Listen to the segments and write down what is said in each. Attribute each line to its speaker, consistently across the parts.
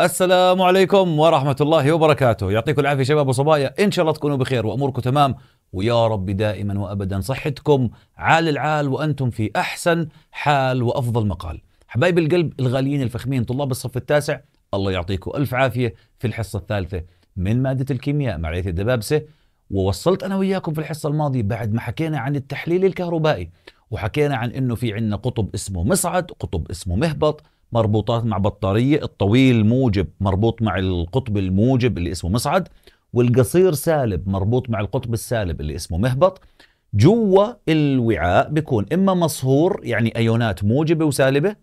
Speaker 1: السلام عليكم ورحمة الله وبركاته يعطيكم العافية شباب وصبايا إن شاء الله تكونوا بخير وأموركم تمام ويا رب دائما وأبدا صحتكم عال العال وأنتم في أحسن حال وأفضل مقال حبايب القلب الغاليين الفخمين طلاب الصف التاسع الله يعطيكم ألف عافية في الحصة الثالثة من مادة الكيمياء مع الدبابسة ووصلت أنا وياكم في الحصة الماضية بعد ما حكينا عن التحليل الكهربائي وحكينا عن انه في عندنا قطب اسمه مصعد قطب اسمه مهبط مربوطات مع بطارية الطويل موجب مربوط مع القطب الموجب اللي اسمه مصعد والقصير سالب مربوط مع القطب السالب اللي اسمه مهبط جوا الوعاء بيكون إما مصهور يعني أيونات موجبة وسالبة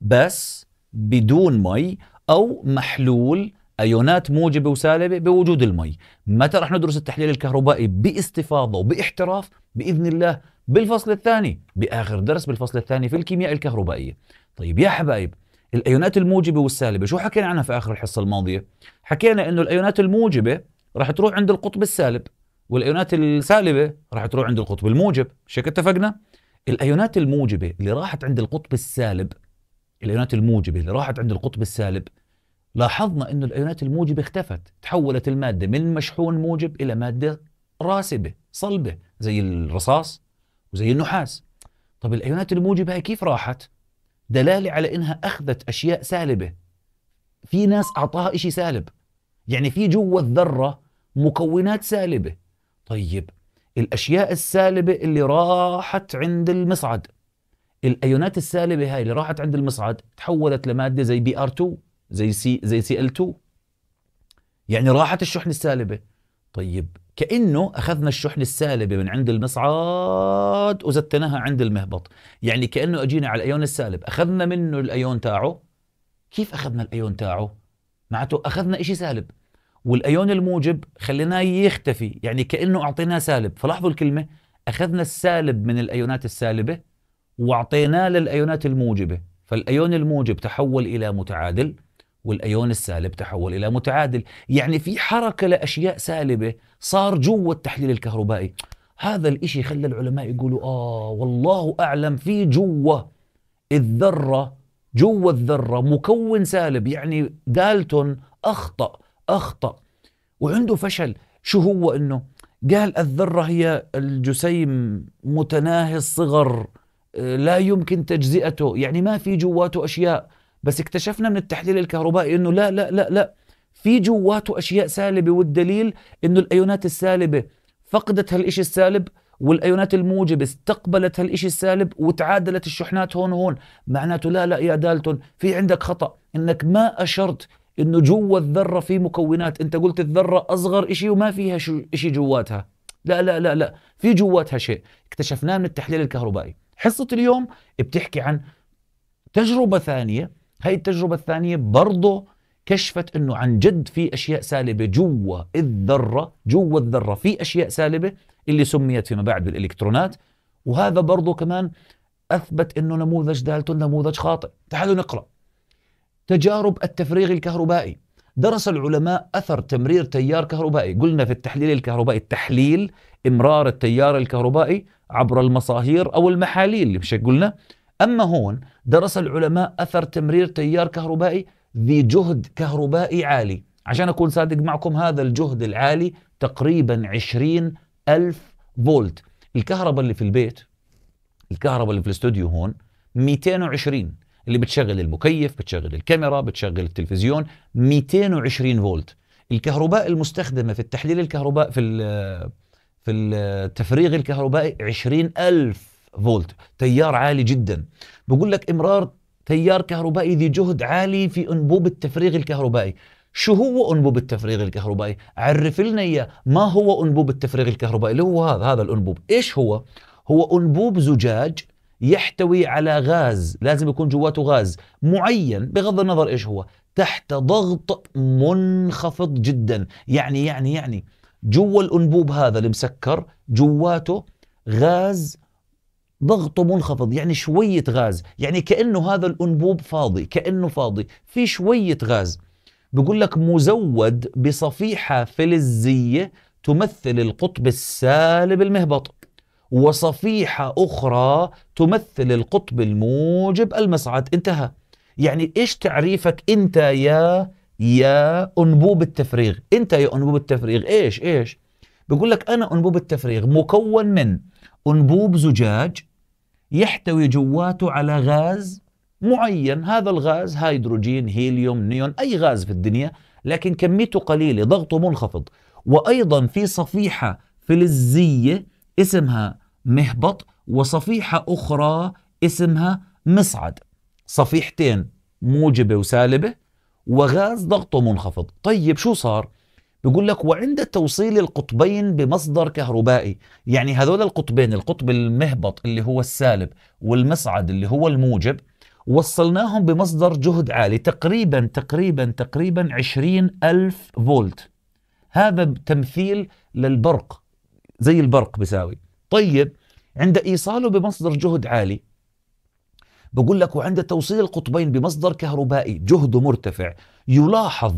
Speaker 1: بس بدون مي أو محلول أيونات موجبة وسالبة بوجود المي متى رح ندرس التحليل الكهربائي باستفاضة وباحتراف بإذن الله بالفصل الثاني باخر درس بالفصل الثاني في الكيمياء الكهربائيه طيب يا حبايب الايونات الموجبه والسالبه شو حكينا عنها في اخر الحصه الماضيه حكينا انه الايونات الموجبه راح تروح عند القطب السالب والايونات السالبه راح تروح عند القطب الموجب مش هيك اتفقنا الايونات الموجبه اللي راحت عند القطب السالب الايونات الموجبه اللي راحت عند القطب السالب لاحظنا انه الايونات الموجبه اختفت تحولت الماده من مشحون موجب الى ماده راسبه صلبه زي الرصاص وزي النحاس طب الايونات الموجبه كيف راحت دلاله على انها اخذت اشياء سالبه في ناس اعطاها إشي سالب يعني في جوا الذره مكونات سالبه طيب الاشياء السالبه اللي راحت عند المصعد الايونات السالبه هاي اللي راحت عند المصعد تحولت لماده زي بي ار 2 زي سي زي سي ال 2 يعني راحت الشحنه السالبه طيب كأنه أخذنا الشحنة السالبة من عند المصعد وزتناها عند المهبط يعني كأنه أجينا على الأيون السالب أخذنا منه الأيون تاعه كيف أخذنا الأيون تاعه؟ معناته أخذنا إشي سالب والأيون الموجب خليناه يختفي يعني كأنه أعطيناه سالب فلاحظوا الكلمة أخذنا السالب من الأيونات السالبة وأعطيناه للأيونات الموجبة فالأيون الموجب تحول إلى متعادل والايون السالب تحول الى متعادل يعني في حركه لاشياء سالبه صار جوا التحليل الكهربائي هذا الإشي خلى العلماء يقولوا آه والله أعلم في جوا الذرة جوا الذرة مكون سالب يعني دالتون أخطأ أخطأ وعنده فشل شو هو إنه قال الذرة هي الجسيم متناهي الصغر آه، لا يمكن تجزئته يعني ما في جواته أشياء بس اكتشفنا من التحليل الكهربائي انه لا لا لا لا في جواته اشياء سالبه والدليل انه الايونات السالبه فقدت هالشيء السالب والايونات الموجبه استقبلت هالشيء السالب وتعادلت الشحنات هون وهون معناته لا لا يا دالتون في عندك خطا انك ما اشرت انه جوا الذره في مكونات انت قلت الذره اصغر شيء وما فيها شيء جواتها لا لا لا لا في جواتها شيء اكتشفناه من التحليل الكهربائي حصه اليوم بتحكي عن تجربه ثانيه هاي التجربة الثانية برضه كشفت انه عن جد في اشياء سالبه جوا الذره جوا الذره في اشياء سالبه اللي سميت فيما بعد بالالكترونات وهذا برضه كمان اثبت انه نموذج دالتون نموذج خاطئ تعالوا نقرا تجارب التفريغ الكهربائي درس العلماء اثر تمرير تيار كهربائي قلنا في التحليل الكهربائي التحليل امرار التيار الكهربائي عبر المصاهير او المحاليل اللي مش قلنا أما هون درس العلماء أثر تمرير تيار كهربائي ذي جهد كهربائي عالي عشان أكون صادق معكم هذا الجهد العالي تقريبا عشرين ألف فولت الكهرباء اللي في البيت الكهرباء اللي في الاستوديو هون 220 اللي بتشغل المكيف بتشغل الكاميرا بتشغل التلفزيون 220 فولت الكهرباء المستخدمة في التحليل الكهرباء في في التفريغ الكهربائي 20 ألف فولت تيار عالي جدا بقول لك امرار تيار كهربائي ذي جهد عالي في انبوب التفريغ الكهربائي شو هو انبوب التفريغ الكهربائي عرف لنا اياه ما هو انبوب التفريغ الكهربائي اللي هو هذا هذا الانبوب ايش هو هو انبوب زجاج يحتوي على غاز لازم يكون جواته غاز معين بغض النظر ايش هو تحت ضغط منخفض جدا يعني يعني يعني جوا الانبوب هذا المسكر جواته غاز ضغطه منخفض يعني شوية غاز يعني كأنه هذا الأنبوب فاضي كأنه فاضي في شوية غاز بقول لك مزود بصفيحة فلزية تمثل القطب السالب المهبط وصفيحة أخرى تمثل القطب الموجب المصعد انتهى يعني إيش تعريفك أنت يا يا أنبوب التفريغ أنت يا أنبوب التفريغ إيش إيش بقول لك أنا أنبوب التفريغ مكون من أنبوب زجاج يحتوي جواته على غاز معين هذا الغاز هيدروجين هيليوم نيون أي غاز في الدنيا لكن كميته قليلة ضغطه منخفض وأيضا في صفيحة فلزية اسمها مهبط وصفيحة أخرى اسمها مصعد صفيحتين موجبة وسالبة وغاز ضغطه منخفض طيب شو صار؟ بيقول لك وعند توصيل القطبين بمصدر كهربائي يعني هذول القطبين القطب المهبط اللي هو السالب والمصعد اللي هو الموجب وصلناهم بمصدر جهد عالي تقريبا تقريبا تقريبا عشرين ألف فولت هذا تمثيل للبرق زي البرق بيساوي طيب عند إيصاله بمصدر جهد عالي بقول لك وعند توصيل القطبين بمصدر كهربائي جهده مرتفع يلاحظ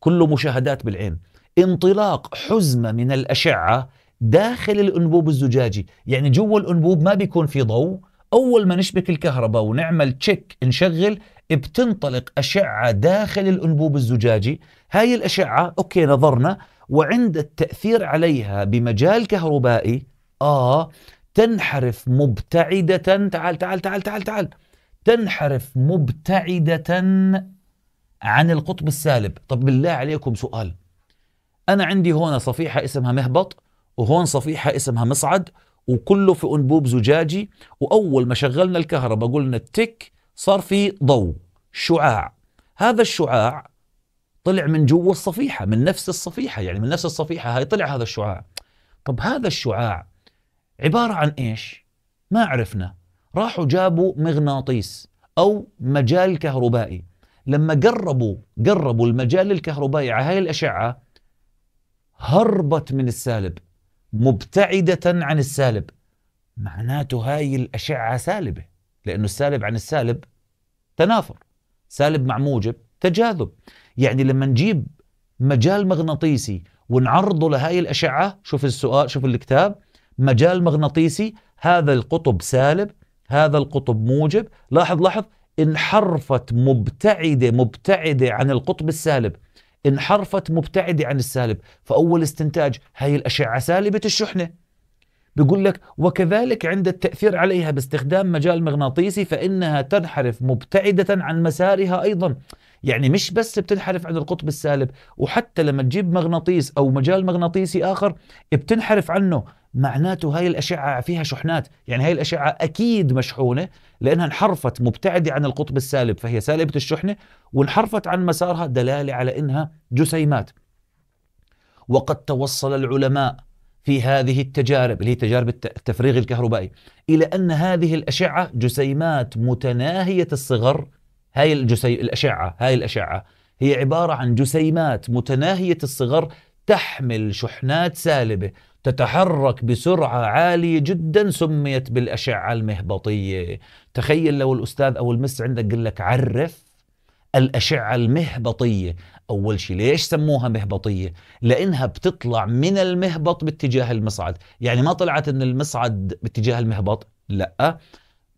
Speaker 1: كله مشاهدات بالعين انطلاق حزمة من الأشعة داخل الأنبوب الزجاجي يعني جوا الأنبوب ما بيكون في ضوء أول ما نشبك الكهرباء ونعمل تشيك نشغل بتنطلق أشعة داخل الأنبوب الزجاجي هاي الأشعة أوكي نظرنا وعند التأثير عليها بمجال كهربائي آه تنحرف مبتعدة تعال تعال تعال تعال تعال, تعال تنحرف مبتعدة عن القطب السالب طب بالله عليكم سؤال أنا عندي هون صفيحة اسمها مهبط وهون صفيحة اسمها مصعد وكله في أنبوب زجاجي وأول ما شغلنا الكهرباء قلنا التك صار في ضوء شعاع هذا الشعاع طلع من جوا الصفيحة من نفس الصفيحة يعني من نفس الصفيحة هاي طلع هذا الشعاع طب هذا الشعاع عبارة عن إيش ما عرفنا راحوا جابوا مغناطيس أو مجال كهربائي لما قربوا قربوا المجال الكهربائي على هاي الأشعة هربت من السالب مبتعدة عن السالب معناته هاي الأشعة سالبة لأنه السالب عن السالب تنافر سالب مع موجب تجاذب يعني لما نجيب مجال مغناطيسي ونعرضه لهاي الأشعة شوف السؤال شوف الكتاب مجال مغناطيسي هذا القطب سالب هذا القطب موجب لاحظ لاحظ انحرفت مبتعدة مبتعدة عن القطب السالب انحرفت مبتعدة عن السالب فأول استنتاج هاي الأشعة سالبة الشحنة بيقول لك وكذلك عند التأثير عليها باستخدام مجال مغناطيسي فإنها تنحرف مبتعدة عن مسارها أيضا يعني مش بس بتنحرف عن القطب السالب وحتى لما تجيب مغناطيس أو مجال مغناطيسي آخر بتنحرف عنه معناته هاي الأشعة فيها شحنات يعني هاي الأشعة أكيد مشحونة لأنها انحرفت مبتعدة عن القطب السالب فهي سالبة الشحنة وانحرفت عن مسارها دلالة على إنها جسيمات وقد توصل العلماء في هذه التجارب اللي هي تجارب التفريغ الكهربائي إلى أن هذه الأشعة جسيمات متناهية الصغر هاي الجسي... الأشعة هاي الأشعة هي عبارة عن جسيمات متناهية الصغر تحمل شحنات سالبة تتحرك بسرعة عالية جدا سميت بالأشعة المهبطية تخيل لو الأستاذ أو المس عندك قال لك عرف الأشعة المهبطية أول شيء ليش سموها مهبطية؟ لأنها بتطلع من المهبط باتجاه المصعد يعني ما طلعت من المصعد باتجاه المهبط لا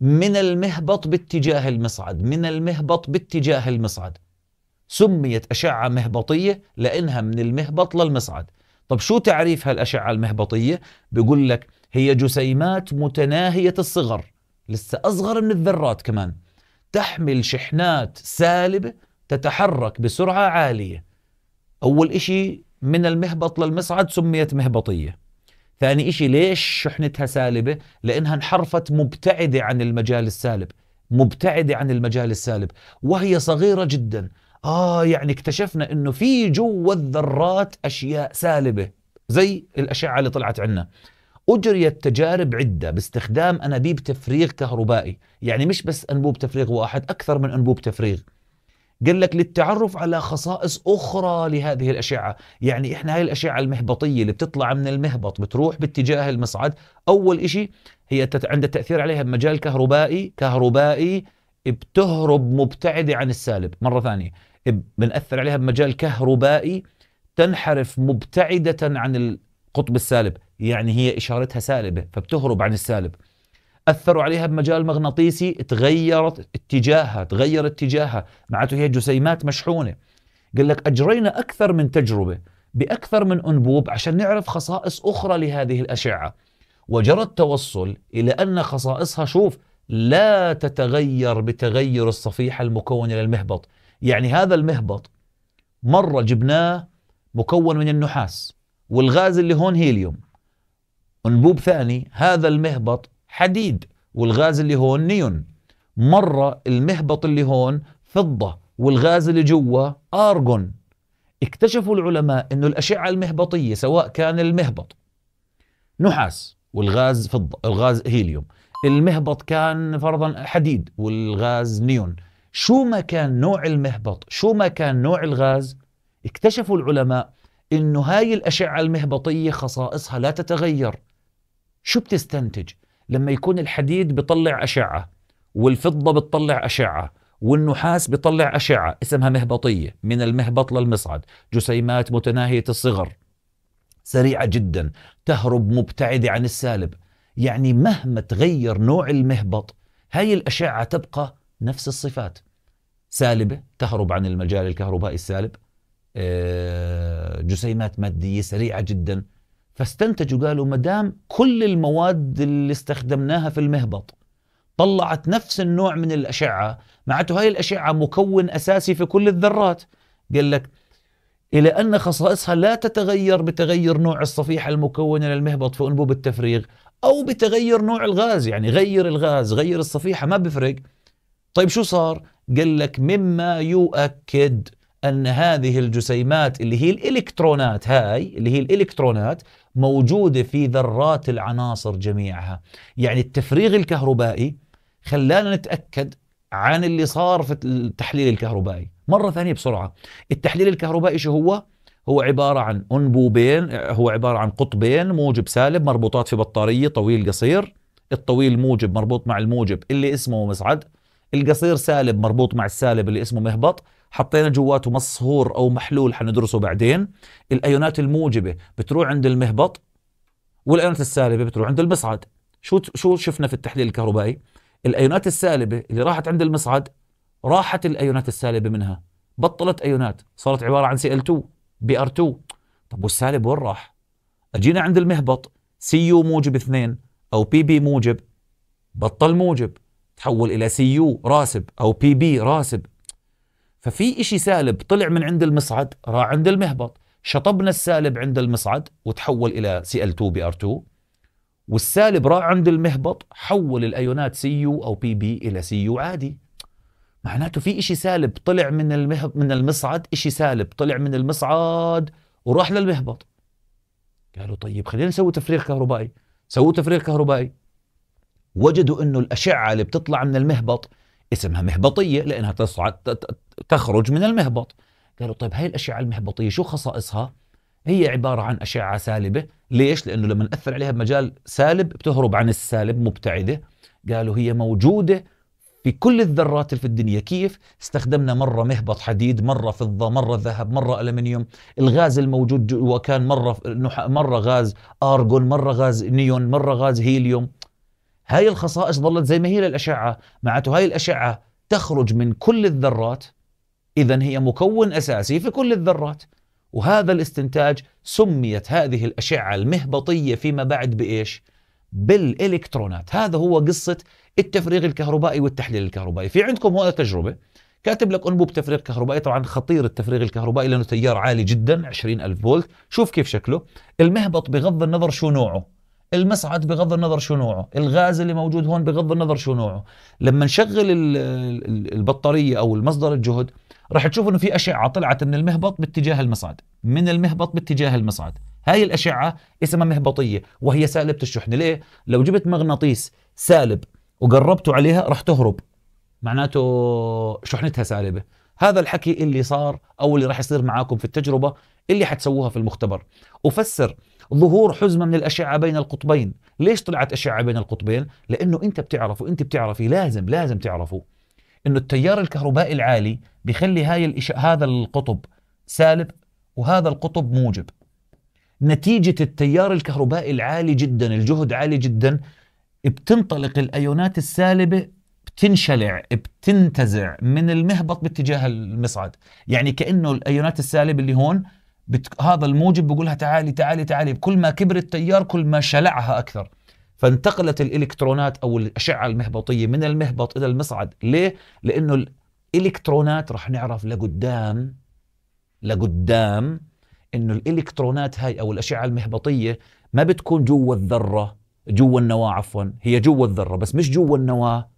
Speaker 1: من المهبط باتجاه المصعد من المهبط باتجاه المصعد سميت أشعة مهبطية لأنها من المهبط للمصعد طب شو تعريف هالأشعة المهبطية؟ بيقول لك هي جسيمات متناهية الصغر لسه أصغر من الذرات كمان تحمل شحنات سالبة تتحرك بسرعة عالية أول إشي من المهبط للمصعد سميت مهبطية ثاني إشي ليش شحنتها سالبة؟ لأنها انحرفت مبتعدة عن المجال السالب مبتعدة عن المجال السالب وهي صغيرة جدا آه يعني اكتشفنا إنه في جوا الذرات أشياء سالبة زي الأشعة اللي طلعت عنا أجريت تجارب عدة باستخدام أنابيب تفريغ كهربائي يعني مش بس أنبوب تفريغ واحد أكثر من أنبوب تفريغ قال لك للتعرف على خصائص أخرى لهذه الأشعة يعني إحنا هاي الأشعة المهبطية اللي بتطلع من المهبط بتروح باتجاه المصعد أول شيء هي عند التاثير عليها بمجال كهربائي كهربائي بتهرب مبتعدة عن السالب مرة ثانية بنأثر عليها بمجال كهربائي تنحرف مبتعدة عن القطب السالب يعني هي إشارتها سالبة فبتهرب عن السالب أثروا عليها بمجال مغناطيسي تغيرت اتجاهها تغير اتجاهها معناته هي جسيمات مشحونة قال لك أجرينا أكثر من تجربة بأكثر من أنبوب عشان نعرف خصائص أخرى لهذه الأشعة وجرى التوصل إلى أن خصائصها شوف لا تتغير بتغير الصفيحة المكونة للمهبط يعني هذا المهبط مرة جبناه مكون من النحاس والغاز اللي هون هيليوم انبوب ثاني هذا المهبط حديد والغاز اللي هون نيون مرة المهبط اللي هون فضة والغاز اللي جوا أرجون اكتشفوا العلماء أنه الأشعة المهبطية سواء كان المهبط نحاس والغاز فضة الغاز هيليوم المهبط كان فرضا حديد والغاز نيون شو ما كان نوع المهبط شو ما كان نوع الغاز اكتشفوا العلماء انه هاي الاشعه المهبطيه خصائصها لا تتغير شو بتستنتج لما يكون الحديد بيطلع اشعه والفضه بتطلع اشعه والنحاس بيطلع اشعه اسمها مهبطيه من المهبط للمصعد جسيمات متناهيه الصغر سريعه جدا تهرب مبتعده عن السالب يعني مهما تغير نوع المهبط هاي الاشعه تبقى نفس الصفات سالبة تهرب عن المجال الكهربائي السالب آه، جسيمات مادية سريعة جدا فاستنتجوا قالوا ما دام كل المواد اللي استخدمناها في المهبط طلعت نفس النوع من الأشعة معناته هاي الأشعة مكون أساسي في كل الذرات قال لك إلى أن خصائصها لا تتغير بتغير نوع الصفيحة المكونة للمهبط في أنبوب التفريغ أو بتغير نوع الغاز يعني غير الغاز غير الصفيحة ما بفرق طيب شو صار؟ قال لك مما يؤكد أن هذه الجسيمات اللي هي الإلكترونات هاي اللي هي الإلكترونات موجودة في ذرات العناصر جميعها يعني التفريغ الكهربائي خلانا نتأكد عن اللي صار في التحليل الكهربائي مرة ثانية بسرعة التحليل الكهربائي شو هو؟ هو عبارة عن أنبوبين هو عبارة عن قطبين موجب سالب مربوطات في بطارية طويل قصير الطويل موجب مربوط مع الموجب اللي اسمه مصعد القصير سالب مربوط مع السالب اللي اسمه مهبط حطينا جواته مصهور او محلول حندرسه بعدين الايونات الموجبه بتروح عند المهبط والايونات السالبه بتروح عند المصعد شو شو شفنا في التحليل الكهربائي الايونات السالبه اللي راحت عند المصعد راحت الايونات السالبه منها بطلت ايونات صارت عباره عن سي ال 2 بي ار 2 طب والسالب وين راح اجينا عند المهبط سي يو موجب اثنين او بي بي موجب بطل موجب تحول الى سي يو راسب او بي بي راسب ففي إشي سالب طلع من عند المصعد راح عند المهبط شطبنا السالب عند المصعد وتحول الى سي ال 2 بي ار 2 والسالب راح عند المهبط حول الايونات سي يو او بي بي الى سي يو عادي معناته في إشي سالب طلع من المهب من المصعد إشي سالب طلع من المصعد وراح للمهبط قالوا طيب خلينا نسوي تفريغ كهربائي سووا تفريغ كهربائي وجدوا انه الاشعه اللي بتطلع من المهبط اسمها مهبطيه لانها تصعد تخرج من المهبط قالوا طيب هاي الاشعه المهبطيه شو خصائصها هي عباره عن اشعه سالبه ليش لانه لما ناثر عليها بمجال سالب بتهرب عن السالب مبتعده قالوا هي موجوده في كل الذرات اللي في الدنيا كيف استخدمنا مرة مهبط حديد مرة فضة مرة ذهب مرة ألمنيوم الغاز الموجود وكان مرة مرة غاز أرجون مرة غاز نيون مرة غاز هيليوم هاي الخصائص ظلت زي ما هي للأشعة معناته هاي الأشعة تخرج من كل الذرات إذا هي مكون أساسي في كل الذرات وهذا الاستنتاج سميت هذه الأشعة المهبطية فيما بعد بإيش؟ بالإلكترونات هذا هو قصة التفريغ الكهربائي والتحليل الكهربائي في عندكم هنا تجربة كاتب لك أنبوب تفريغ كهربائي طبعا خطير التفريغ الكهربائي لأنه تيار عالي جدا 20 ألف فولت شوف كيف شكله المهبط بغض النظر شو نوعه المصعد بغض النظر شو نوعه الغاز اللي موجود هون بغض النظر شو نوعه لما نشغل البطارية أو المصدر الجهد رح تشوف أنه في أشعة طلعت من المهبط باتجاه المصعد من المهبط باتجاه المصعد هاي الأشعة اسمها مهبطية وهي سالبة الشحنة ليه؟ لو جبت مغناطيس سالب وقربته عليها رح تهرب معناته شحنتها سالبة هذا الحكي اللي صار أو اللي رح يصير معاكم في التجربة اللي حتسووها في المختبر أفسر ظهور حزمه من الاشعه بين القطبين ليش طلعت اشعه بين القطبين لانه انت بتعرف وانت بتعرفي لازم لازم تعرفه انه التيار الكهربائي العالي بيخلي هاي الإش... هذا القطب سالب وهذا القطب موجب نتيجة التيار الكهربائي العالي جدا الجهد عالي جدا بتنطلق الأيونات السالبة بتنشلع بتنتزع من المهبط باتجاه المصعد يعني كأنه الأيونات السالبة اللي هون بت... هذا الموجب بقولها تعالي تعالي تعالي كل ما كبر التيار كل ما شلعها أكثر فانتقلت الإلكترونات أو الأشعة المهبطية من المهبط إلى المصعد ليه؟ لأنه الإلكترونات رح نعرف لقدام لقدام انه الالكترونات هاي او الاشعه المهبطيه ما بتكون جوا الذره جوا النواه عفوا هي جوا الذره بس مش جوا النواه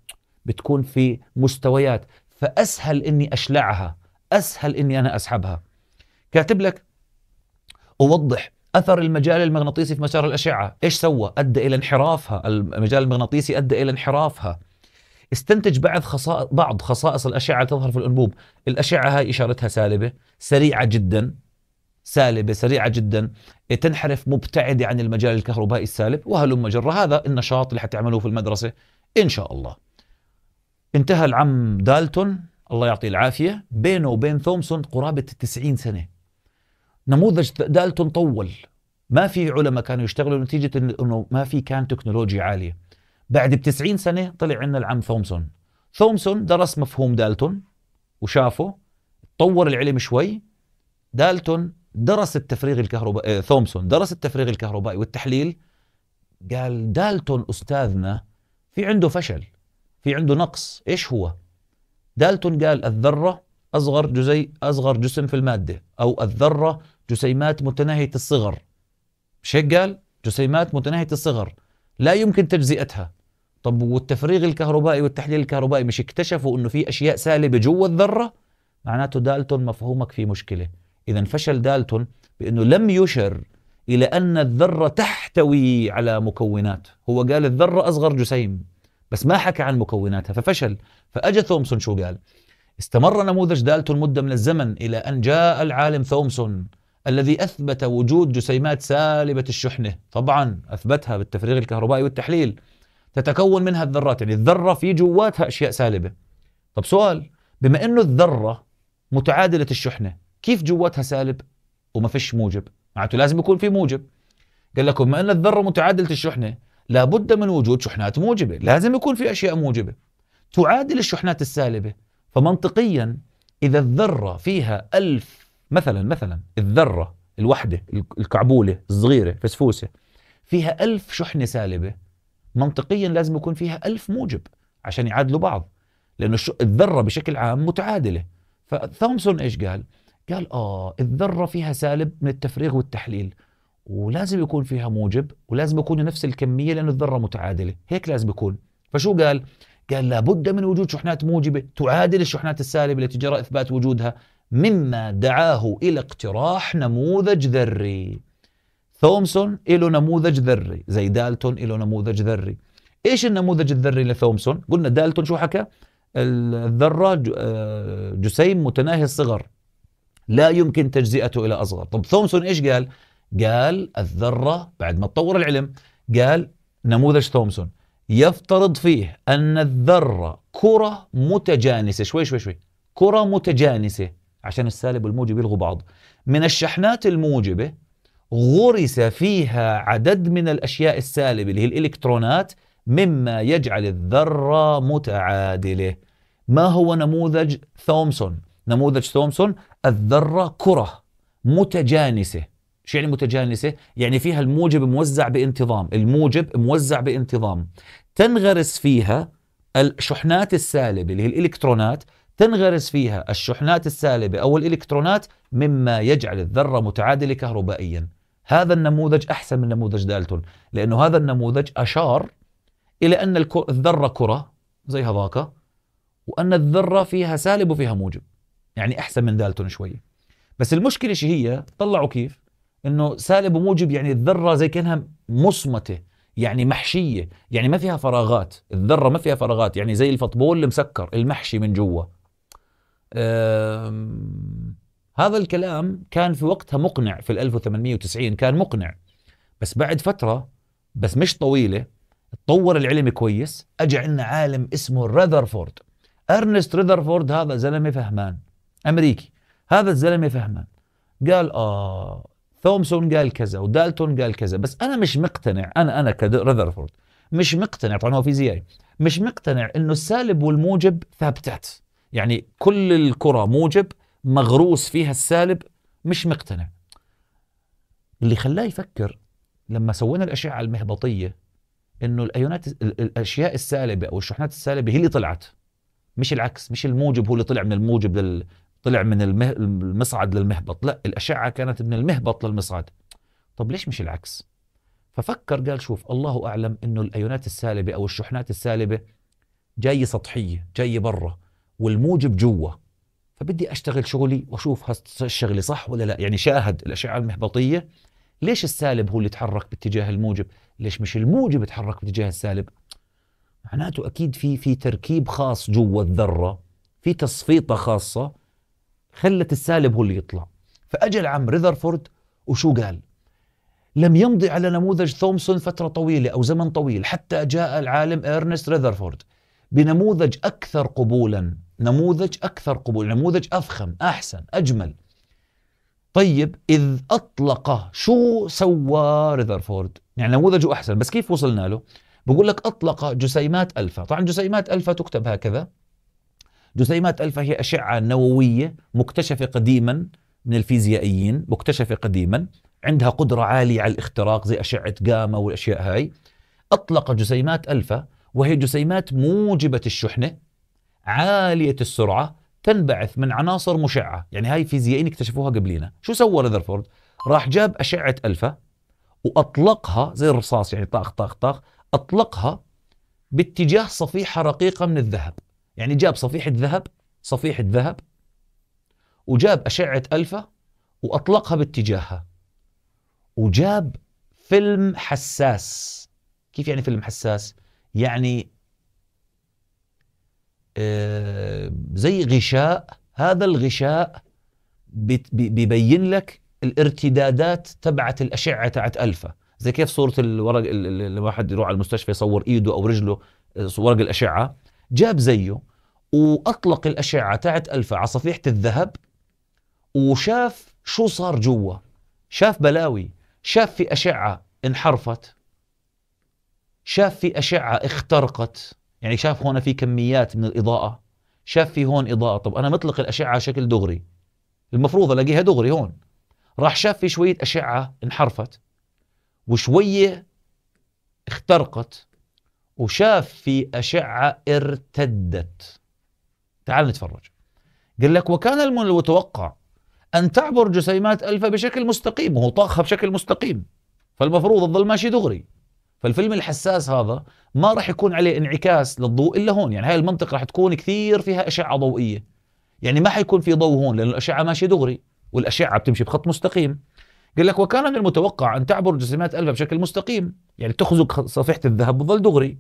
Speaker 1: بتكون في مستويات فاسهل اني اشلعها اسهل اني انا اسحبها كاتب لك أوضح اثر المجال المغناطيسي في مسار الاشعه، ايش سوى؟ ادى الى انحرافها، المجال المغناطيسي ادى الى انحرافها. استنتج بعض خصائص بعض خصائص الاشعه اللي تظهر في الانبوب، الاشعه هاي اشارتها سالبه، سريعه جدا سالبه سريعه جدا تنحرف مبتعده عن المجال الكهربائي السالب وهلم جرة هذا النشاط اللي حتعملوه في المدرسه ان شاء الله. انتهى العم دالتون الله يعطيه العافيه بينه وبين ثومسون قرابه 90 سنه نموذج دالتون طول ما في علماء كانوا يشتغلوا نتيجة أنه ما في كان تكنولوجيا عالية بعد بتسعين سنة طلع عندنا العم ثومسون ثومسون درس مفهوم دالتون وشافه طور العلم شوي دالتون درس التفريغ الكهربائي آه، ثومسون درس التفريغ الكهربائي والتحليل قال دالتون أستاذنا في عنده فشل في عنده نقص إيش هو دالتون قال الذرة أصغر جزيء أصغر جسم في المادة أو الذرة جسيمات متناهية الصغر مش هيك قال جسيمات متناهية الصغر لا يمكن تجزئتها طب والتفريغ الكهربائي والتحليل الكهربائي مش اكتشفوا انه في اشياء سالبه جوا الذره معناته دالتون مفهومك في مشكله اذا فشل دالتون بانه لم يشر الى ان الذره تحتوي على مكونات هو قال الذره اصغر جسيم بس ما حكى عن مكوناتها ففشل فاجى ثومسون شو قال استمر نموذج دالتون مده من الزمن الى ان جاء العالم ثومسون الذي أثبت وجود جسيمات سالبة الشحنة طبعا أثبتها بالتفريغ الكهربائي والتحليل تتكون منها الذرات يعني الذرة في جواتها أشياء سالبة طب سؤال بما أنه الذرة متعادلة الشحنة كيف جواتها سالب وما فيش موجب معناته لازم يكون في موجب قال لكم بما أن الذرة متعادلة الشحنة لابد من وجود شحنات موجبة لازم يكون في أشياء موجبة تعادل الشحنات السالبة فمنطقيا إذا الذرة فيها ألف مثلا مثلا الذرة الوحدة الكعبولة الصغيرة فسفوسة فيها ألف شحنة سالبة منطقيا لازم يكون فيها ألف موجب عشان يعادلوا بعض لأنه الذرة بشكل عام متعادلة فثومسون إيش قال؟ قال آه الذرة فيها سالب من التفريغ والتحليل ولازم يكون فيها موجب ولازم يكون نفس الكمية لأن الذرة متعادلة هيك لازم يكون فشو قال؟ قال لابد من وجود شحنات موجبة تعادل الشحنات السالبة التي جرى إثبات وجودها مما دعاه إلى اقتراح نموذج ذري ثومسون له نموذج ذري زي دالتون له نموذج ذري ايش النموذج الذري لثومسون قلنا دالتون شو حكى الذرة آه، جسيم متناهي الصغر لا يمكن تجزئته إلى أصغر طب ثومسون إيش قال قال الذرة بعد ما تطور العلم قال نموذج ثومسون يفترض فيه أن الذرة كرة متجانسة شوي شوي شوي كرة متجانسة عشان السالب والموجب يلغوا بعض من الشحنات الموجبة غرس فيها عدد من الأشياء السالبة اللي هي الإلكترونات مما يجعل الذرة متعادلة ما هو نموذج ثومسون؟ نموذج ثومسون الذرة كرة متجانسة شو يعني متجانسة؟ يعني فيها الموجب موزع بانتظام الموجب موزع بانتظام تنغرس فيها الشحنات السالبة اللي هي الإلكترونات تنغرس فيها الشحنات السالبة أو الإلكترونات مما يجعل الذرة متعادلة كهربائيا هذا النموذج أحسن من نموذج دالتون لأنه هذا النموذج أشار إلى أن الذرة كرة زي هذاك وأن الذرة فيها سالب وفيها موجب يعني أحسن من دالتون شوي بس المشكلة شو هي طلعوا كيف أنه سالب وموجب يعني الذرة زي كأنها مصمتة يعني محشية يعني ما فيها فراغات الذرة ما فيها فراغات يعني زي الفطبول المسكر المحشي من جوا هذا الكلام كان في وقتها مقنع في ال 1890 كان مقنع بس بعد فترة بس مش طويلة تطور العلم كويس اجى عندنا عالم اسمه رذرفورد ارنست رذرفورد هذا زلمة فهمان امريكي هذا الزلمة فهمان قال اه ثومسون قال كذا ودالتون قال كذا بس انا مش مقتنع انا انا كرذرفورد مش مقتنع طبعا هو فيزيائي مش مقتنع انه السالب والموجب ثابتات يعني كل الكرة موجب مغروس فيها السالب مش مقتنع اللي خلاه يفكر لما سوينا الأشعة المهبطية انه الايونات الاشياء السالبه او الشحنات السالبه هي اللي طلعت مش العكس مش الموجب هو اللي طلع من الموجب لل... طلع من المه... المصعد للمهبط لا الاشعه كانت من المهبط للمصعد طب ليش مش العكس ففكر قال شوف الله اعلم انه الايونات السالبه او الشحنات السالبه جايه سطحيه جايه برا والموجب جوا فبدي اشتغل شغلي واشوف هالشغله صح ولا لا يعني شاهد الاشعه المحبطيه ليش السالب هو اللي تحرك باتجاه الموجب ليش مش الموجب تحرك باتجاه السالب معناته اكيد في في تركيب خاص جوا الذره في تصفيطه خاصه خلت السالب هو اللي يطلع فاجى العم رذرفورد وشو قال لم يمضي على نموذج ثومسون فترة طويلة أو زمن طويل حتى جاء العالم إرنست رذرفورد بنموذج أكثر قبولا نموذج أكثر قبول نموذج أفخم أحسن أجمل طيب إذ أطلق شو سوى ريذرفورد؟ يعني نموذجه أحسن بس كيف وصلنا له بقول لك أطلق جسيمات ألفا طبعا جسيمات ألفا تكتب هكذا جسيمات ألفا هي أشعة نووية مكتشفة قديما من الفيزيائيين مكتشفة قديما عندها قدرة عالية على الاختراق زي أشعة جاما والأشياء هاي أطلق جسيمات ألفا وهي جسيمات موجبة الشحنة عاليه السرعه تنبعث من عناصر مشعه، يعني هاي فيزيائيين اكتشفوها قبلينا، شو سوى رذرفورد؟ راح جاب اشعه الفا واطلقها زي الرصاص يعني طاخ طاخ طاخ، اطلقها باتجاه صفيحه رقيقه من الذهب، يعني جاب صفيحه ذهب صفيحه ذهب وجاب اشعه الفا واطلقها باتجاهها. وجاب فيلم حساس كيف يعني فيلم حساس؟ يعني آه، زي غشاء هذا الغشاء بيبين لك الارتدادات تبعت الأشعة تبعت ألفا زي كيف صورة الورق الواحد يروح على المستشفى يصور إيده أو رجله آه، ورق الأشعة جاب زيه وأطلق الأشعة تاعت ألفا على صفيحة الذهب وشاف شو صار جوا شاف بلاوي شاف في أشعة انحرفت شاف في أشعة اخترقت يعني شاف هون في كميات من الاضاءه شاف في هون اضاءه طب انا مطلق الاشعه على شكل دغري المفروض الاقيها دغري هون راح شاف في شويه اشعه انحرفت وشويه اخترقت وشاف في اشعه ارتدت تعال نتفرج قال لك وكان المتوقع ان تعبر جسيمات الفا بشكل مستقيم وهو طاخها بشكل مستقيم فالمفروض تظل ماشي دغري فالفيلم الحساس هذا ما راح يكون عليه انعكاس للضوء الا هون يعني هاي المنطقه راح تكون كثير فيها اشعه ضوئيه يعني ما حيكون في ضوء هون لانه الاشعه ماشيه دغري والاشعه بتمشي بخط مستقيم قال لك وكان من المتوقع ان تعبر جسيمات الفا بشكل مستقيم يعني تخزق صفيحه الذهب وتظل دغري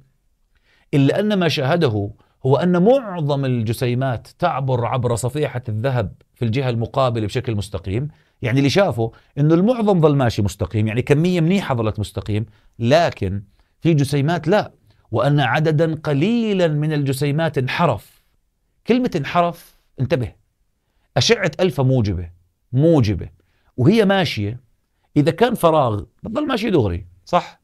Speaker 1: الا ان ما شاهده هو ان معظم الجسيمات تعبر عبر صفيحه الذهب في الجهه المقابله بشكل مستقيم يعني اللي شافه انه المعظم ظل ماشي مستقيم يعني كميه منيحه ظلت مستقيم لكن في جسيمات لا وان عددا قليلا من الجسيمات انحرف كلمه انحرف انتبه اشعه الفا موجبه موجبه وهي ماشيه اذا كان فراغ بتضل ماشي دغري صح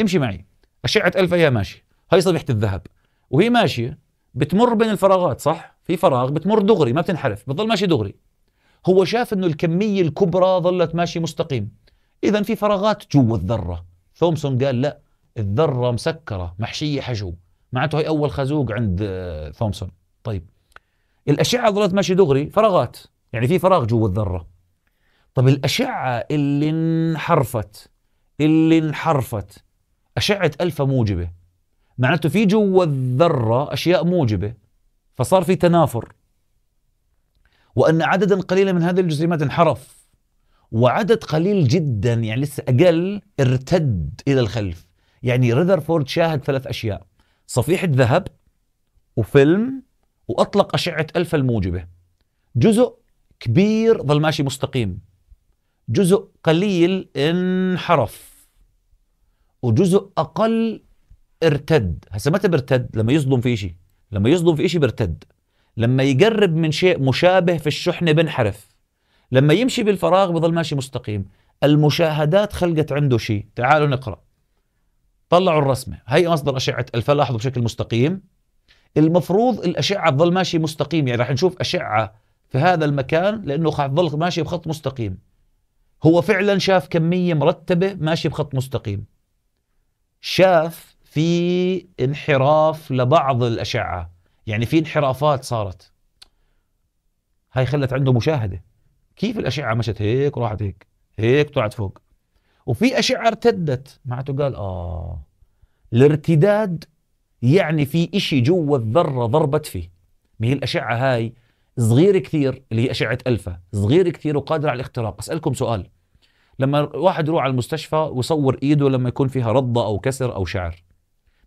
Speaker 1: امشي معي اشعه الفا هي ماشيه هي صبيحه الذهب وهي ماشيه بتمر بين الفراغات صح في فراغ بتمر دغري ما بتنحرف بتضل ماشي دغري هو شاف انه الكميه الكبرى ظلت ماشي مستقيم اذا في فراغات جوا الذره ثومسون قال لا الذره مسكره محشيه حشو معناته هي اول خازوق عند آه، ثومسون طيب الاشعه ظلت ماشي دغري فراغات يعني في فراغ جوا الذره طب الاشعه اللي انحرفت اللي انحرفت اشعه الفا موجبه معناته في جوا الذره اشياء موجبه فصار في تنافر وأن عددا قليلا من هذه الجسيمات انحرف وعدد قليل جدا يعني لسه أقل ارتد إلى الخلف يعني ريذرفورد شاهد ثلاث أشياء صفيحة ذهب وفيلم وأطلق أشعة ألفا الموجبة جزء كبير ظل ماشي مستقيم جزء قليل انحرف وجزء أقل ارتد هسه متى بيرتد لما يصدم في شيء لما يصدم في شيء بيرتد لما يقرب من شيء مشابه في الشحنة بنحرف لما يمشي بالفراغ بظل ماشي مستقيم المشاهدات خلقت عنده شيء تعالوا نقرأ طلعوا الرسمة هي مصدر أشعة الفا لاحظوا بشكل مستقيم المفروض الأشعة تظل ماشي مستقيم يعني راح نشوف أشعة في هذا المكان لأنه راح ماشي بخط مستقيم هو فعلا شاف كمية مرتبة ماشي بخط مستقيم شاف في انحراف لبعض الأشعة يعني في انحرافات صارت هاي خلت عنده مشاهده كيف الاشعه مشت هيك وراحت هيك هيك طلعت فوق وفي اشعه ارتدت معناته قال اه الارتداد يعني في إشي جوا الذره ضربت فيه ما هي الاشعه هاي صغير كثير اللي هي اشعه الفا صغير كثير وقادر على الاختراق اسالكم سؤال لما واحد يروح على المستشفى ويصور ايده لما يكون فيها رضه او كسر او شعر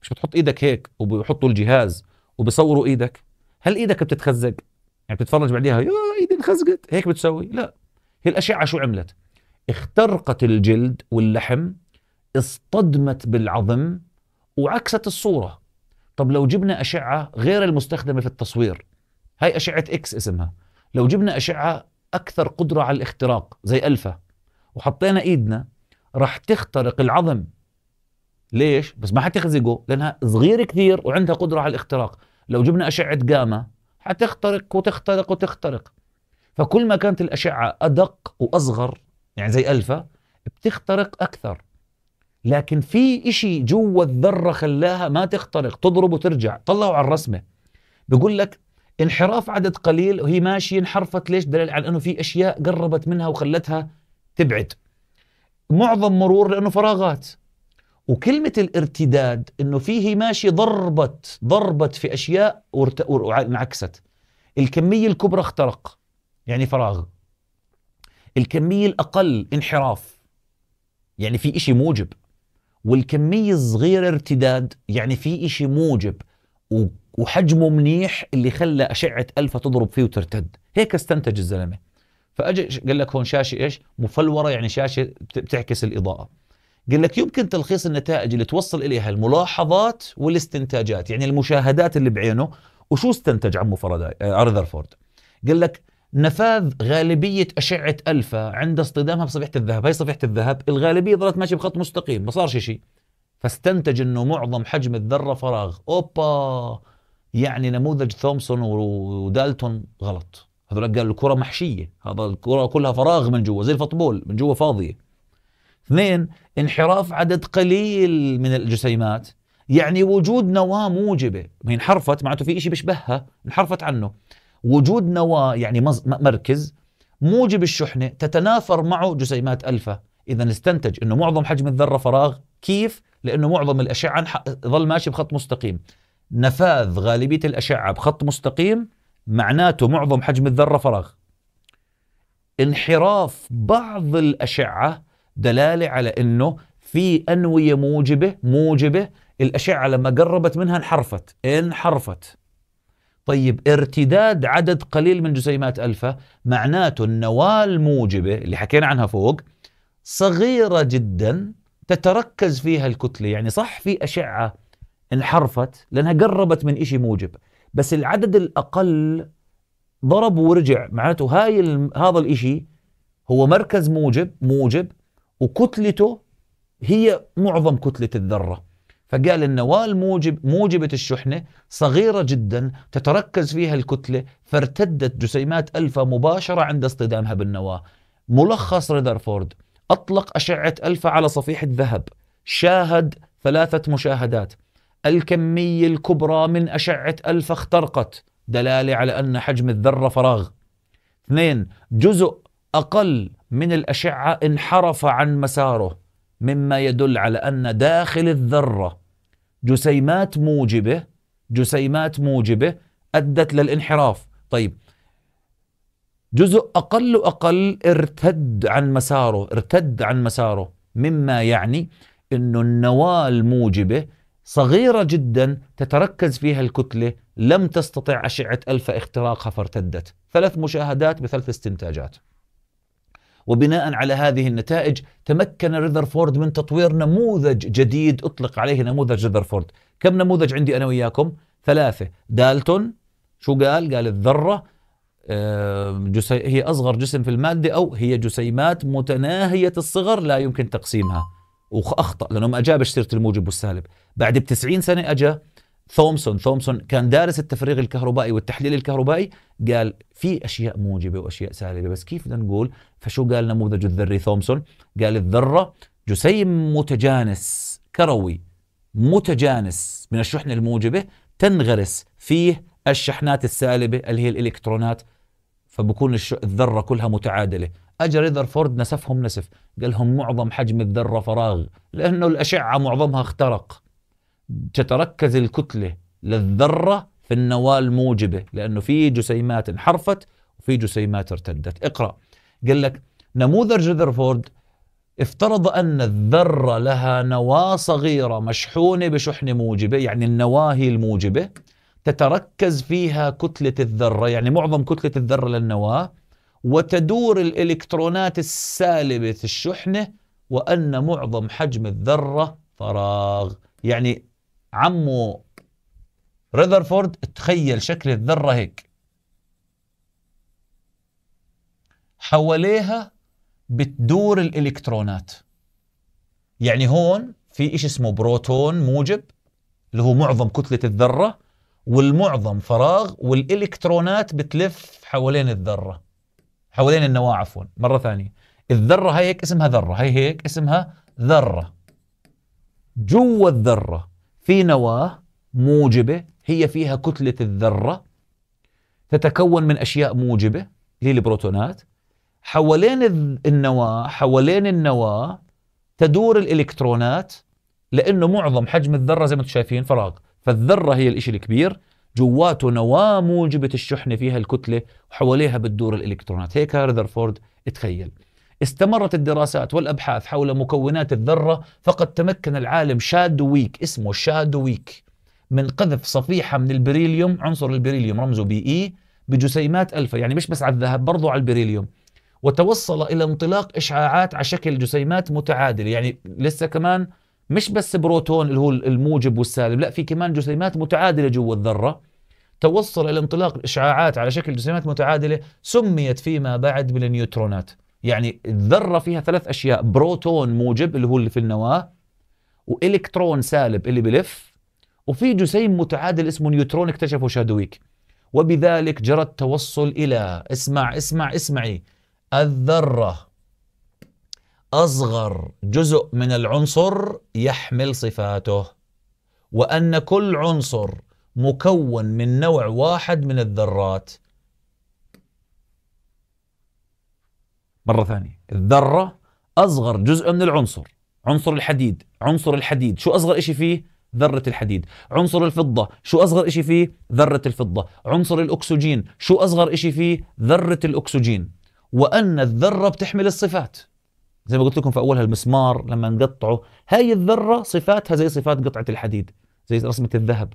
Speaker 1: مش بتحط ايدك هيك وبيحطوا الجهاز وبصوروا ايدك هل ايدك بتتخزق يعني بتتفرج بعديها يا ايدي انخزقت هيك بتسوي لا هي الاشعه شو عملت اخترقت الجلد واللحم اصطدمت بالعظم وعكست الصوره طب لو جبنا اشعه غير المستخدمه في التصوير هاي اشعه اكس اسمها لو جبنا اشعه اكثر قدره على الاختراق زي الفا وحطينا ايدنا راح تخترق العظم ليش؟ بس ما حتخزقه لانها صغيره كثير وعندها قدره على الاختراق، لو جبنا اشعه جاما حتخترق وتخترق وتخترق. فكل ما كانت الاشعه ادق واصغر يعني زي الفا بتخترق اكثر. لكن في إشي جوا الذره خلاها ما تخترق، تضرب وترجع، طلعوا على الرسمه. بقول لك انحراف عدد قليل وهي ماشيه انحرفت ليش؟ دليل على انه في اشياء قربت منها وخلتها تبعد. معظم مرور لانه فراغات وكلمة الارتداد انه فيه ماشي ضربت ضربت في اشياء وانعكست الكمية الكبرى اخترق يعني فراغ الكمية الاقل انحراف يعني في اشي موجب والكمية الصغيرة ارتداد يعني في اشي موجب وحجمه منيح اللي خلى اشعة الفا تضرب فيه وترتد هيك استنتج الزلمة فاجى قال لك هون شاشة ايش مفلورة يعني شاشة بتعكس الاضاءة قال لك يمكن تلخيص النتائج اللي توصل اليها الملاحظات والاستنتاجات يعني المشاهدات اللي بعينه وشو استنتج عمو فرداي ارذرفورد آه، قال لك نفاذ غالبية أشعة ألفا عند اصطدامها بصفيحة الذهب هي صفيحة الذهب الغالبية ظلت ماشية بخط مستقيم ما صار شيء فاستنتج أنه معظم حجم الذرة فراغ أوبا يعني نموذج ثومسون ودالتون غلط هذول قالوا الكرة محشية هذا الكرة كلها فراغ من جوا زي الفطبول من جوا فاضية اثنين انحراف عدد قليل من الجسيمات يعني وجود نواة موجبة ما انحرفت معناته في شيء بيشبهها انحرفت عنه وجود نواة يعني مركز موجب الشحنة تتنافر معه جسيمات ألفا إذا استنتج أنه معظم حجم الذرة فراغ كيف؟ لأنه معظم الأشعة ظل ماشي بخط مستقيم نفاذ غالبية الأشعة بخط مستقيم معناته معظم حجم الذرة فراغ انحراف بعض الأشعة دلاله على انه في انويه موجبه موجبه الاشعه لما قربت منها انحرفت انحرفت طيب ارتداد عدد قليل من جسيمات الفا معناته النواه الموجبه اللي حكينا عنها فوق صغيره جدا تتركز فيها الكتله يعني صح في اشعه انحرفت لانها قربت من إشي موجب بس العدد الاقل ضرب ورجع معناته هاي هذا الإشي هو مركز موجب موجب وكتلته هي معظم كتلة الذرة فقال النواة الموجب موجبة الشحنة صغيرة جدا تتركز فيها الكتلة فارتدت جسيمات ألفا مباشرة عند اصطدامها بالنواة ملخص رذرفورد أطلق أشعة ألفا على صفيحة ذهب شاهد ثلاثة مشاهدات الكمية الكبرى من أشعة ألفا اخترقت دلالة على أن حجم الذرة فراغ اثنين جزء أقل من الأشعة انحرف عن مساره مما يدل على أن داخل الذرة جسيمات موجبة جسيمات موجبة أدت للانحراف طيب جزء أقل وأقل ارتد عن مساره ارتد عن مساره مما يعني أنه النواة الموجبة صغيرة جدا تتركز فيها الكتلة لم تستطع أشعة ألفا اختراقها فارتدت ثلاث مشاهدات بثلاث استنتاجات وبناء على هذه النتائج تمكن رذرفورد من تطوير نموذج جديد أطلق عليه نموذج رذرفورد كم نموذج عندي أنا وياكم؟ ثلاثة دالتون شو قال؟ قال الذرة جسي... هي أصغر جسم في المادة أو هي جسيمات متناهية الصغر لا يمكن تقسيمها وأخطأ لأنه ما أجابش سيرة الموجب والسالب بعد بتسعين سنة أجا ثومسون ثومسون كان دارس التفريغ الكهربائي والتحليل الكهربائي قال في اشياء موجبه واشياء سالبه بس كيف بدنا نقول فشو قال نموذج الذري ثومسون قال الذره جسيم متجانس كروي متجانس من الشحنه الموجبه تنغرس فيه الشحنات السالبه اللي هي الالكترونات فبكون الذره كلها متعادله اجى ريذرفورد نسفهم نسف قال لهم معظم حجم الذره فراغ لانه الاشعه معظمها اخترق تتركز الكتلة للذرة في النواة الموجبة لأنه في جسيمات انحرفت وفي جسيمات ارتدت اقرأ قال لك نموذج رذرفورد افترض أن الذرة لها نواة صغيرة مشحونة بشحنة موجبة يعني النواة هي الموجبة تتركز فيها كتلة الذرة يعني معظم كتلة الذرة للنواة وتدور الإلكترونات السالبة الشحنة وأن معظم حجم الذرة فراغ يعني عمو رذرفورد تخيل شكل الذرة هيك حواليها بتدور الإلكترونات يعني هون في إشي اسمه بروتون موجب اللي هو معظم كتلة الذرة والمعظم فراغ والإلكترونات بتلف حوالين الذرة حوالين النواة عفوا مرة ثانية الذرة هي هيك اسمها ذرة هي هيك اسمها ذرة جوا الذرة في نواه موجبة هي فيها كتلة الذرة تتكون من أشياء موجبة للبروتونات البروتونات حوالين النواة حوالين النواة تدور الإلكترونات لأنه معظم حجم الذرة زي ما انتم شايفين فراغ فالذرة هي الإشي الكبير جواته نواة موجبة الشحنة فيها الكتلة وحواليها بتدور الإلكترونات هيك هارذرفورد اتخيل تخيل استمرت الدراسات والأبحاث حول مكونات الذرة فقد تمكن العالم شادو ويك اسمه شادو ويك من قذف صفيحة من البريليوم عنصر البريليوم رمزه بي إي بجسيمات ألفا يعني مش بس على الذهب برضو على البريليوم وتوصل إلى انطلاق إشعاعات على شكل جسيمات متعادلة يعني لسه كمان مش بس بروتون اللي هو الموجب والسالب لا في كمان جسيمات متعادلة جوا الذرة توصل إلى انطلاق إشعاعات على شكل جسيمات متعادلة سميت فيما بعد بالنيوترونات يعني الذره فيها ثلاث اشياء بروتون موجب اللي هو اللي في النواه والكترون سالب اللي بلف وفي جسيم متعادل اسمه نيوترون اكتشفه شادويك وبذلك جرى التوصل الى اسمع اسمع اسمعي الذره اصغر جزء من العنصر يحمل صفاته وان كل عنصر مكون من نوع واحد من الذرات مرة ثانية الذرة أصغر جزء من العنصر عنصر الحديد عنصر الحديد شو أصغر إشي فيه؟ ذرة الحديد عنصر الفضة شو أصغر إشي فيه؟ ذرة الفضة عنصر الأكسجين شو أصغر إشي فيه؟ ذرة الأكسجين وأن الذرة بتحمل الصفات زي ما قلت لكم في أولها المسمار لما نقطعه هاي الذرة صفاتها زي صفات قطعة الحديد زي رسمة الذهب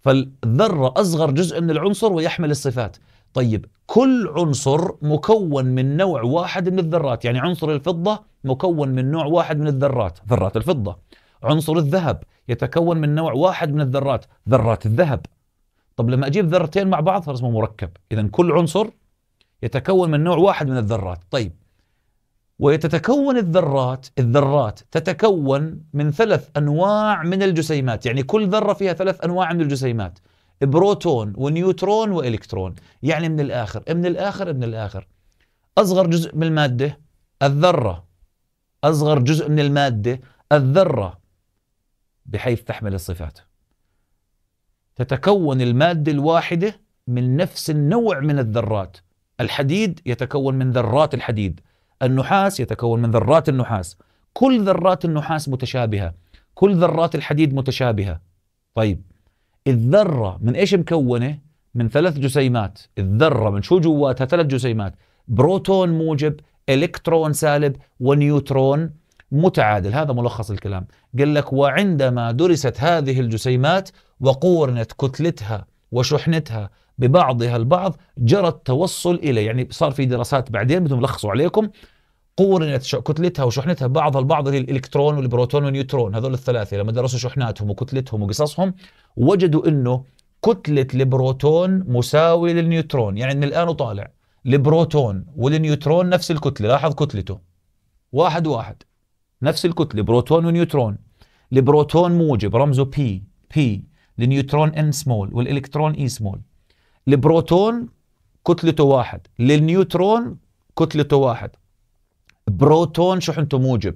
Speaker 1: فالذرة أصغر جزء من العنصر ويحمل الصفات طيب كل عنصر مكون من نوع واحد من الذرات يعني عنصر الفضة مكون من نوع واحد من الذرات ذرات الفضة عنصر الذهب يتكون من نوع واحد من الذرات ذرات الذهب طب لما أجيب ذرتين مع بعض اسمه مركب إذا كل عنصر يتكون من نوع واحد من الذرات طيب وتتكون الذرات الذرات تتكون من ثلاث أنواع من الجسيمات يعني كل ذرة فيها ثلاث أنواع من الجسيمات بروتون ونيوترون والكترون يعني من الاخر من الاخر من الاخر اصغر جزء من الماده الذره اصغر جزء من الماده الذره بحيث تحمل الصفات تتكون الماده الواحده من نفس النوع من الذرات الحديد يتكون من ذرات الحديد النحاس يتكون من ذرات النحاس كل ذرات النحاس متشابهه كل ذرات الحديد متشابهه طيب الذرة من إيش مكونة؟ من ثلاث جسيمات الذرة من شو جواتها ثلاث جسيمات بروتون موجب إلكترون سالب ونيوترون متعادل هذا ملخص الكلام قال لك وعندما درست هذه الجسيمات وقورنت كتلتها وشحنتها ببعضها البعض جرى التوصل إليه يعني صار في دراسات بعدين بدهم يلخصوا عليكم قورنت كتلتها وشحنتها بعضها البعض اللي الالكترون والبروتون والنيوترون هذول الثلاثه لما درسوا شحناتهم وكتلتهم وقصصهم وجدوا انه كتله البروتون مساويه للنيوترون يعني من الان وطالع البروتون والنيوترون نفس الكتله لاحظ كتلته واحد واحد نفس الكتله بروتون ونيوترون البروتون موجب رمزه بي بي النيوترون ان سمول والالكترون اي e سمول البروتون كتلته واحد للنيوترون كتلته واحد بروتون شحنته موجب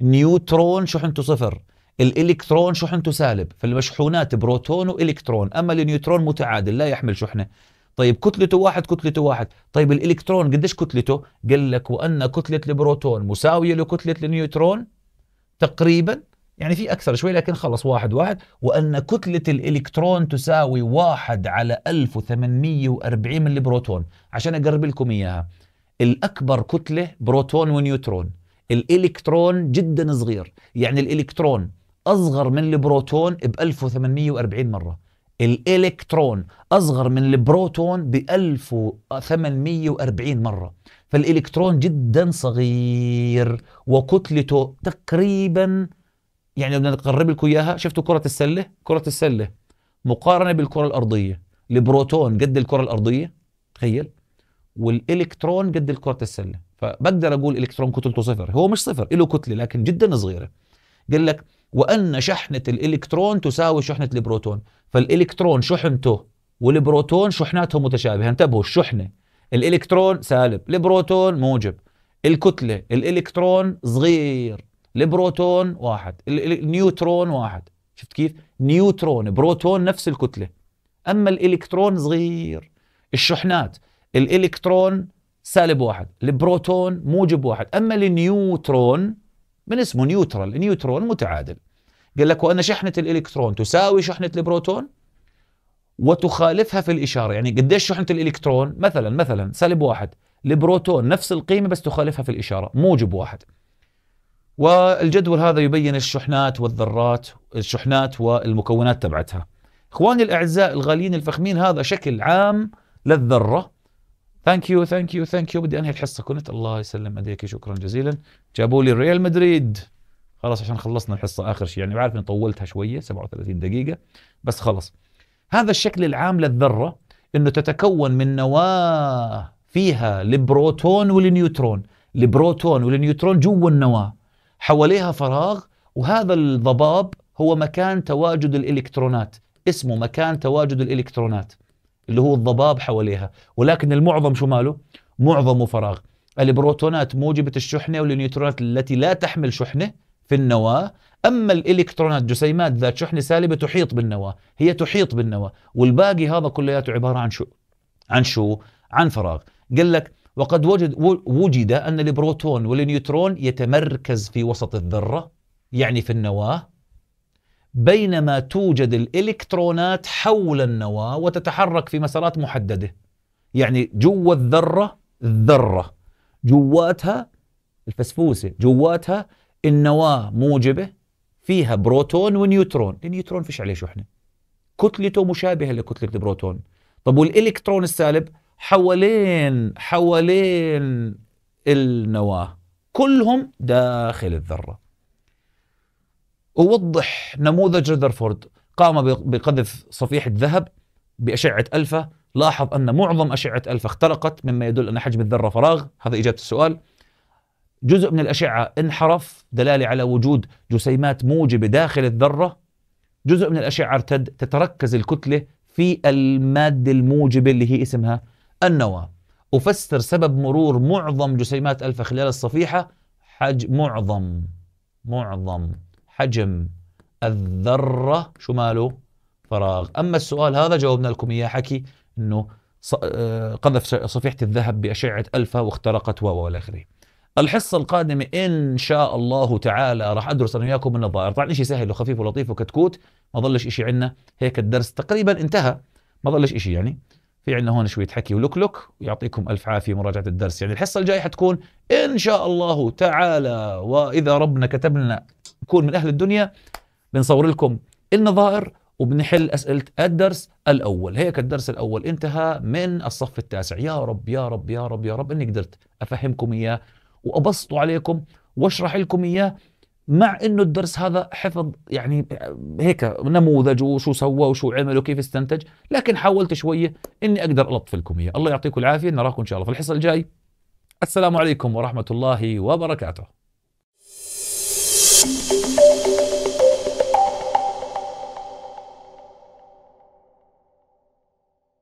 Speaker 1: نيوترون شحنته صفر الالكترون شحنته سالب فالمشحونات بروتون والكترون اما النيوترون متعادل لا يحمل شحنه طيب كتلته واحد كتلته واحد طيب الالكترون قديش كتلته قال لك وان كتله البروتون مساويه لكتله النيوترون تقريبا يعني في اكثر شوي لكن خلص واحد واحد وان كتله الالكترون تساوي واحد على 1840 من البروتون عشان اقرب لكم اياها الأكبر كتلة بروتون ونيوترون الإلكترون جدا صغير يعني الإلكترون أصغر من البروتون ب 1840 مرة الإلكترون أصغر من البروتون ب 1840 مرة فالإلكترون جدا صغير وكتلته تقريبا يعني بدنا نقرب لكم إياها شفتوا كرة السلة كرة السلة مقارنة بالكرة الأرضية البروتون قد الكرة الأرضية تخيل والالكترون قد الكره السله فبقدر اقول الكترون كتلته صفر هو مش صفر له كتله لكن جدا صغيره قال لك وان شحنه الالكترون تساوي شحنه البروتون فالالكترون شحنته والبروتون شحناتهم متشابهه انتبهوا الشحنه الالكترون سالب البروتون موجب الكتله الالكترون صغير البروتون واحد النيوترون واحد شفت كيف نيوترون بروتون نفس الكتله اما الالكترون صغير الشحنات الالكترون سالب واحد البروتون موجب واحد أما النيوترون من اسمه نيوترال نيوترون متعادل قال لك وأن شحنة الإلكترون تساوي شحنة البروتون وتخالفها في الإشارة يعني قديش شحنة الإلكترون مثلا مثلا سالب واحد البروتون نفس القيمة بس تخالفها في الإشارة موجب واحد والجدول هذا يبين الشحنات والذرات الشحنات والمكونات تبعتها إخواني الأعزاء الغاليين الفخمين هذا شكل عام للذرة ثانك يو ثانك يو ثانك يو بدي انهي الحصه كنت الله يسلم ايديك شكرا جزيلا جابوا لي ريال مدريد خلاص عشان خلصنا الحصه اخر شيء يعني بعرف اني طولتها شويه 37 دقيقه بس خلص هذا الشكل العام للذره انه تتكون من نواه فيها البروتون والنيوترون البروتون والنيوترون جوا النواه حواليها فراغ وهذا الضباب هو مكان تواجد الالكترونات اسمه مكان تواجد الالكترونات اللي هو الضباب حواليها ولكن المعظم شو ماله معظمه فراغ البروتونات موجبة الشحنة والنيوترونات التي لا تحمل شحنة في النواة أما الإلكترونات جسيمات ذات شحنة سالبة تحيط بالنواة هي تحيط بالنواة والباقي هذا كلياته عبارة عن شو عن شو عن فراغ قال لك وقد وجد وجد أن البروتون والنيوترون يتمركز في وسط الذرة يعني في النواة بينما توجد الالكترونات حول النواه وتتحرك في مسارات محدده يعني جوا الذره الذره جواتها الفسفوسه جواتها النواه موجبه فيها بروتون ونيوترون النيوترون فيش عليه شحنه كتلته مشابهه لكتله البروتون طب والالكترون السالب حوالين حوالين النواه كلهم داخل الذره ووضح نموذج رذرفورد قام بقذف صفيحة ذهب بأشعة ألفا لاحظ أن معظم أشعة ألفا اخترقت مما يدل أن حجم الذرة فراغ هذا إجابة السؤال جزء من الأشعة انحرف دلالة على وجود جسيمات موجبة داخل الذرة جزء من الأشعة ارتد تتركز الكتلة في المادة الموجبة اللي هي اسمها النواة أفسر سبب مرور معظم جسيمات ألفا خلال الصفيحة حج معظم معظم حجم الذرة شو ماله فراغ أما السؤال هذا جاوبنا لكم إياه حكي أنه آه، قذف صفيحة الذهب بأشعة ألفا واخترقت و إلى آخره الحصة القادمة إن شاء الله تعالى راح أدرس أنا وياكم النظائر طبعا شيء سهل وخفيف ولطيف وكتكوت ما ظلش إشي عندنا هيك الدرس تقريبا انتهى ما ظلش إشي يعني في عندنا هون شوية حكي ولكلك ويعطيكم ألف عافية مراجعة الدرس يعني الحصة الجاية حتكون إن شاء الله تعالى وإذا ربنا كتب لنا كون من أهل الدنيا بنصور لكم النظائر وبنحل أسئلة الدرس الأول هيك الدرس الأول انتهى من الصف التاسع يا رب يا رب يا رب يا رب إني قدرت أفهمكم إياه وأبسطه عليكم وأشرح لكم إياه مع انه الدرس هذا حفظ يعني هيك نموذج وشو سوى وشو عمل وكيف استنتج لكن حاولت شويه اني اقدر الطف لكم اياه الله يعطيكم العافيه نراكم ان شاء الله في الحصه الجاي السلام عليكم ورحمه الله وبركاته